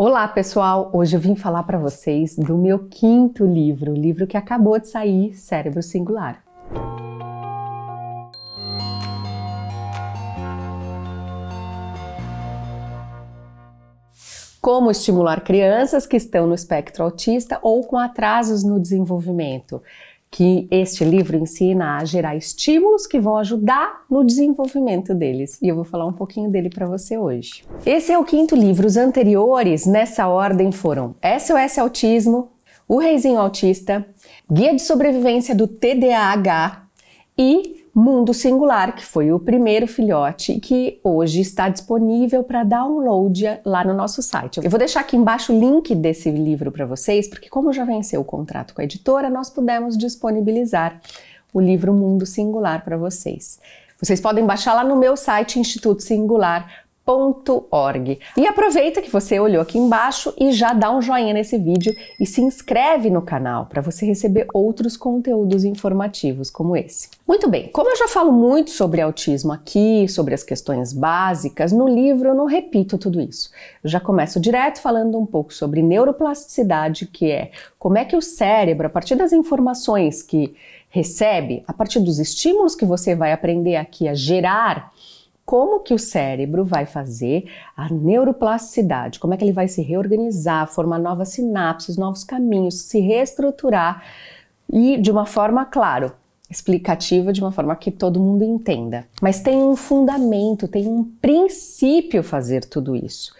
Olá, pessoal! Hoje eu vim falar para vocês do meu quinto livro, o livro que acabou de sair, Cérebro Singular. Como estimular crianças que estão no espectro autista ou com atrasos no desenvolvimento que este livro ensina a gerar estímulos que vão ajudar no desenvolvimento deles. E eu vou falar um pouquinho dele para você hoje. Esse é o quinto livro. Os anteriores nessa ordem foram SOS Autismo, O Reizinho Autista, Guia de Sobrevivência do TDAH e Mundo Singular, que foi o primeiro filhote que hoje está disponível para download lá no nosso site. Eu vou deixar aqui embaixo o link desse livro para vocês, porque como já venceu o contrato com a editora, nós pudemos disponibilizar o livro Mundo Singular para vocês. Vocês podem baixar lá no meu site instituto singular org E aproveita que você olhou aqui embaixo e já dá um joinha nesse vídeo e se inscreve no canal para você receber outros conteúdos informativos como esse. Muito bem, como eu já falo muito sobre autismo aqui, sobre as questões básicas, no livro eu não repito tudo isso. Eu já começo direto falando um pouco sobre neuroplasticidade, que é como é que o cérebro, a partir das informações que recebe, a partir dos estímulos que você vai aprender aqui a gerar, como que o cérebro vai fazer a neuroplasticidade, como é que ele vai se reorganizar, formar novas sinapses, novos caminhos, se reestruturar e de uma forma, claro, explicativa, de uma forma que todo mundo entenda. Mas tem um fundamento, tem um princípio fazer tudo isso.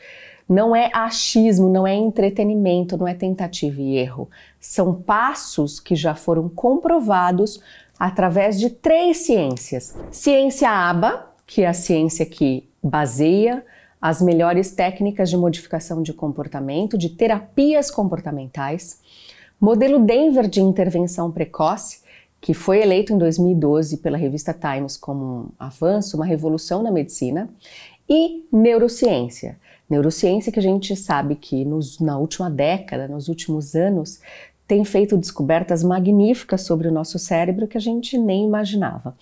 Não é achismo, não é entretenimento, não é tentativa e erro. São passos que já foram comprovados através de três ciências: ciência ABA, que é a ciência que baseia as melhores técnicas de modificação de comportamento, de terapias comportamentais, modelo Denver de intervenção precoce, que foi eleito em 2012 pela revista Times como um avanço, uma revolução na medicina, e neurociência. Neurociência que a gente sabe que nos, na última década, nos últimos anos, tem feito descobertas magníficas sobre o nosso cérebro que a gente nem imaginava.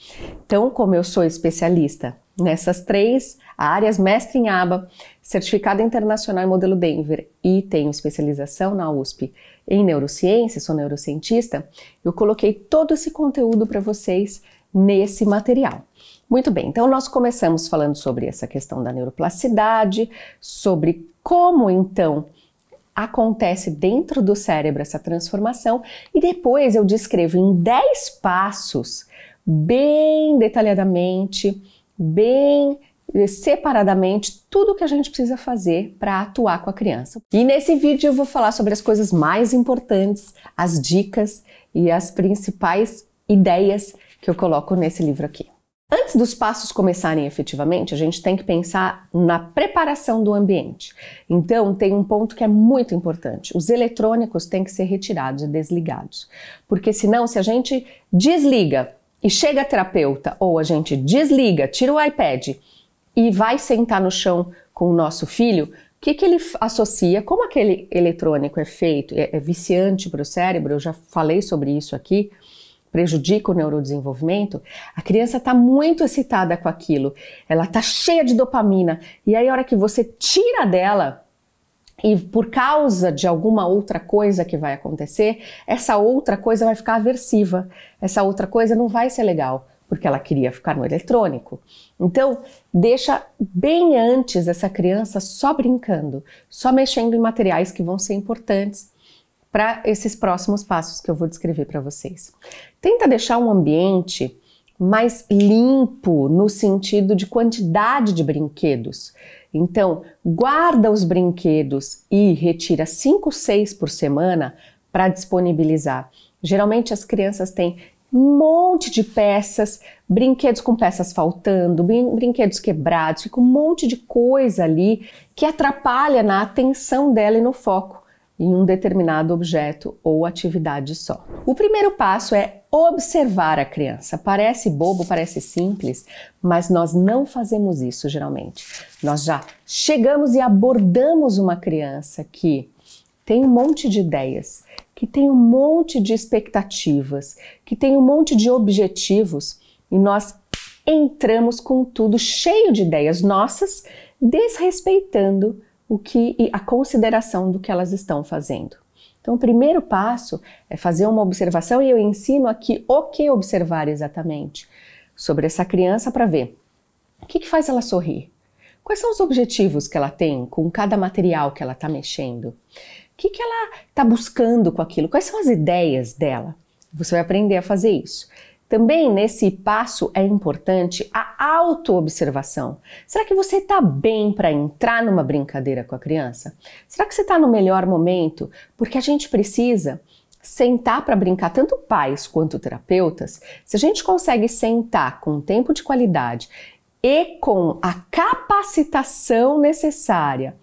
Então, como eu sou especialista nessas três áreas, mestre em aba, certificado internacional em modelo Denver e tenho especialização na USP em neurociência, sou neurocientista, eu coloquei todo esse conteúdo para vocês nesse material. Muito bem, então nós começamos falando sobre essa questão da neuroplasticidade, sobre como então acontece dentro do cérebro essa transformação e depois eu descrevo em 10 passos, bem detalhadamente, bem eh, separadamente tudo o que a gente precisa fazer para atuar com a criança. E nesse vídeo eu vou falar sobre as coisas mais importantes, as dicas e as principais ideias que eu coloco nesse livro aqui. Antes dos passos começarem efetivamente, a gente tem que pensar na preparação do ambiente. Então, tem um ponto que é muito importante: os eletrônicos têm que ser retirados e desligados. Porque, senão, se a gente desliga e chega a terapeuta, ou a gente desliga, tira o iPad e vai sentar no chão com o nosso filho, o que, que, ele associa? Como aquele eletrônico é feito, é, é viciante para o cérebro, eu já falei sobre isso aqui prejudica o neurodesenvolvimento, a criança está muito excitada com aquilo, ela está cheia de dopamina, e aí a hora que você tira dela, e por causa de alguma outra coisa que vai acontecer, essa outra coisa vai ficar aversiva, essa outra coisa não vai ser legal, porque ela queria ficar no eletrônico. Então, deixa bem antes essa criança só brincando, só mexendo em materiais que vão ser importantes para esses próximos passos que eu vou descrever para vocês. Tenta deixar um ambiente mais limpo no sentido de quantidade de brinquedos. Então, guarda os brinquedos e retira 5, 6 por semana para disponibilizar. Geralmente as crianças têm um monte de peças, brinquedos com peças faltando, brinquedos quebrados, fica um monte de coisa ali que atrapalha na atenção dela e no foco em um determinado objeto ou atividade só. O primeiro passo é observar a criança. Parece bobo, parece simples, mas nós não fazemos isso geralmente. Nós já chegamos e abordamos uma criança que tem um monte de ideias, que tem um monte de expectativas, que tem um monte de objetivos e nós entramos com tudo cheio de ideias nossas, desrespeitando o que a consideração do que elas estão fazendo. Então, o primeiro passo é fazer uma observação e eu ensino aqui o que observar exatamente sobre essa criança para ver o que, que faz ela sorrir, quais são os objetivos que ela tem com cada material que ela está mexendo, o que, que ela está buscando com aquilo, quais são as ideias dela. Você vai aprender a fazer isso. Também nesse passo é importante a autoobservação. Será que você está bem para entrar numa brincadeira com a criança? Será que você está no melhor momento? Porque a gente precisa sentar para brincar, tanto pais quanto terapeutas. Se a gente consegue sentar com tempo de qualidade e com a capacitação necessária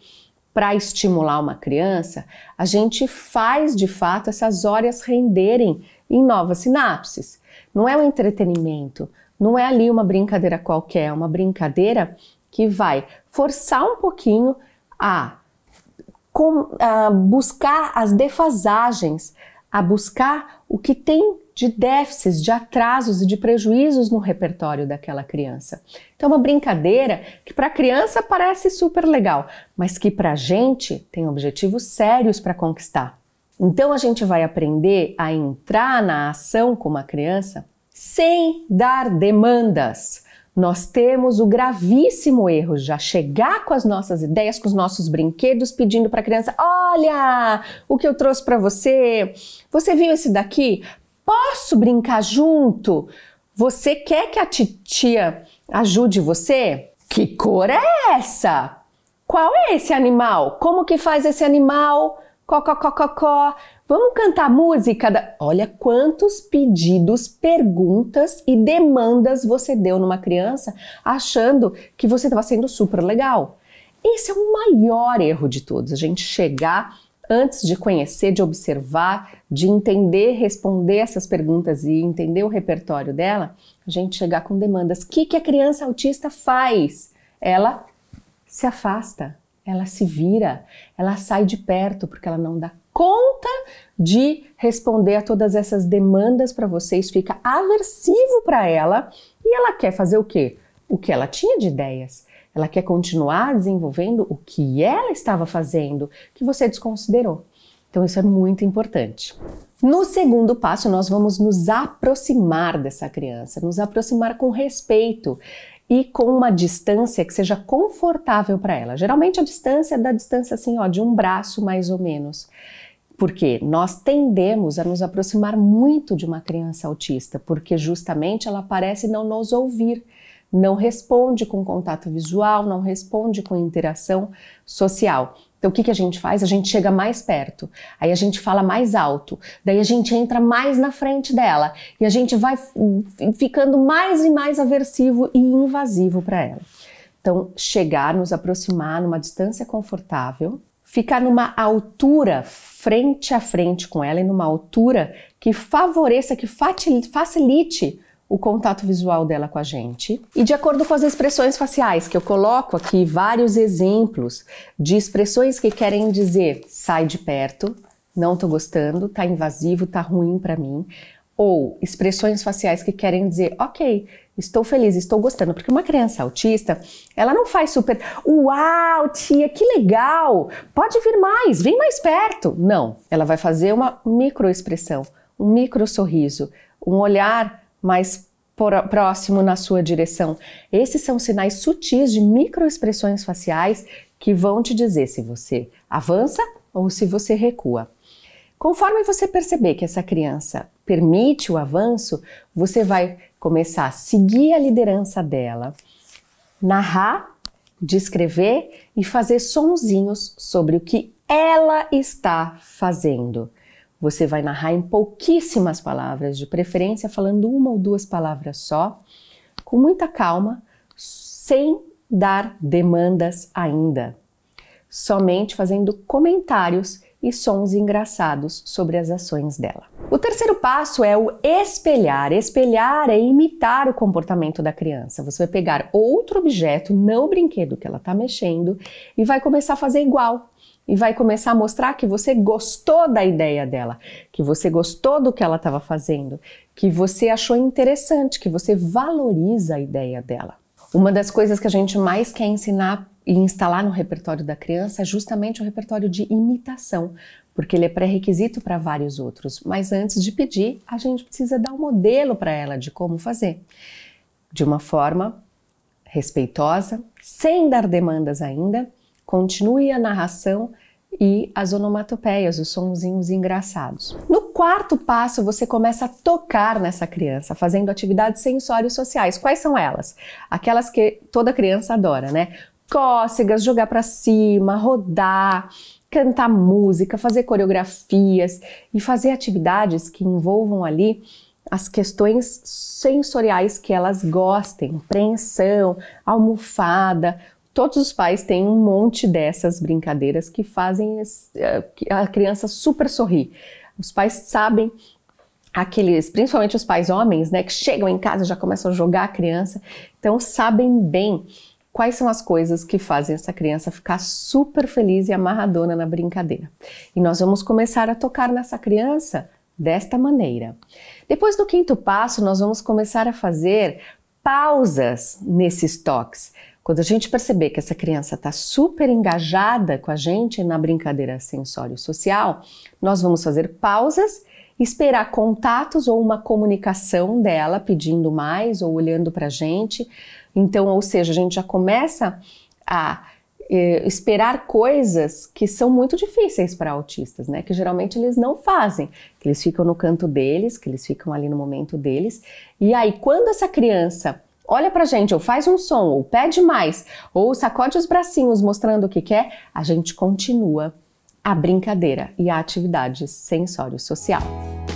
para estimular uma criança, a gente faz de fato essas horas renderem em novas sinapses. Não é um entretenimento, não é ali uma brincadeira qualquer, é uma brincadeira que vai forçar um pouquinho a, com, a buscar as defasagens, a buscar o que tem de déficits, de atrasos e de prejuízos no repertório daquela criança. Então, é uma brincadeira que para a criança parece super legal, mas que para a gente tem objetivos sérios para conquistar. Então, a gente vai aprender a entrar na ação com uma criança sem dar demandas. Nós temos o gravíssimo erro já chegar com as nossas ideias, com os nossos brinquedos, pedindo para a criança: "Olha, o que eu trouxe para você. Você viu esse daqui? Posso brincar junto? Você quer que a titia ajude você? Que cor é essa? Qual é esse animal? Como que faz esse animal? Vamos cantar música da... Olha quantos pedidos, perguntas e demandas você deu numa criança achando que você estava sendo super legal. Esse é o maior erro de todos, a gente chegar antes de conhecer, de observar, de entender, responder essas perguntas e entender o repertório dela, a gente chegar com demandas. O que, que a criança autista faz? Ela se afasta, ela se vira, ela sai de perto porque ela não dá conta de responder a todas essas demandas para vocês, fica aversivo para ela e ela quer fazer o quê? O que ela tinha de ideias. Ela quer continuar desenvolvendo o que ela estava fazendo que você desconsiderou. Então, isso é muito importante. No segundo passo, nós vamos nos aproximar dessa criança, nos aproximar com respeito e com uma distância que seja confortável para ela. Geralmente a distância é da distância assim, ó, de um braço mais ou menos. Porque nós tendemos a nos aproximar muito de uma criança autista, porque justamente ela parece não nos ouvir não responde com contato visual, não responde com interação social. Então, o que, que a gente faz? A gente chega mais perto, aí a gente fala mais alto, daí a gente entra mais na frente dela e a gente vai hum, ficando mais e mais aversivo e invasivo para ela. Então, chegar, nos aproximar numa distância confortável, ficar numa altura frente a frente com ela e numa altura que favoreça, que facilite o contato visual dela com a gente. E de acordo com as expressões faciais, que eu coloco aqui vários exemplos de expressões que querem dizer sai de perto, não tô gostando, tá invasivo, tá ruim para mim, ou expressões faciais que querem dizer ok, Estou feliz, estou gostando, porque uma criança autista, ela não faz super, uau, tia, que legal, pode vir mais, vem mais perto. Não, ela vai fazer uma microexpressão, um micro sorriso, um olhar mais próximo na sua direção. Esses são sinais sutis de microexpressões faciais que vão te dizer se você avança ou se você recua. Conforme você perceber que essa criança permite o avanço, você vai começar a seguir a liderança dela, narrar, descrever e fazer sonzinhos sobre o que ela está fazendo. Você vai narrar em pouquíssimas palavras, de preferência falando uma ou duas palavras só, com muita calma, sem dar demandas ainda, somente fazendo comentários e sons engraçados sobre as ações dela. O terceiro passo é o espelhar. Espelhar é imitar o comportamento da criança. Você vai pegar outro objeto, não o brinquedo que ela está mexendo, e vai começar a fazer igual e vai começar a mostrar que você gostou da ideia dela, que você gostou do que ela estava fazendo, que você achou interessante, que você valoriza a ideia dela. Uma das coisas que a gente mais quer ensinar e instalar no repertório da criança é justamente o repertório de imitação, porque ele é pré-requisito para vários outros. Mas antes de pedir, a gente precisa dar um modelo para ela de como fazer, de uma forma respeitosa, sem dar demandas ainda Continue a narração e as onomatopeias, os sonzinhos engraçados. No quarto passo, você começa a tocar nessa criança, fazendo atividades sensórios sociais. Quais são elas? Aquelas que toda criança adora, né? Cócegas, jogar para cima, rodar, cantar música, fazer coreografias e fazer atividades que envolvam ali as questões sensoriais que elas gostem, preensão, almofada, Todos os pais têm um monte dessas brincadeiras que fazem eh, a criança super sorrir. Os pais sabem aqueles, principalmente os pais homens, né, que chegam em casa e já começam a jogar a criança, então sabem bem quais são as coisas que fazem essa criança ficar super feliz e amarradona na brincadeira. E nós vamos começar a tocar nessa criança desta maneira. Depois do quinto passo, nós vamos começar a fazer pausas nesses toques quando a gente perceber que essa criança está super engajada com a gente na brincadeira sensório-social, nós vamos fazer pausas, esperar contatos ou uma comunicação dela pedindo mais ou olhando para a gente. Então, ou seja, a gente já começa a eh, esperar coisas que são muito difíceis para autistas, né? Que geralmente eles não fazem, que eles ficam no canto deles, que eles ficam ali no momento deles. E aí, quando essa criança olha pra gente, ou faz um som, ou pede mais, ou sacode os bracinhos mostrando o que quer, a gente continua a brincadeira e a atividade sensório-social.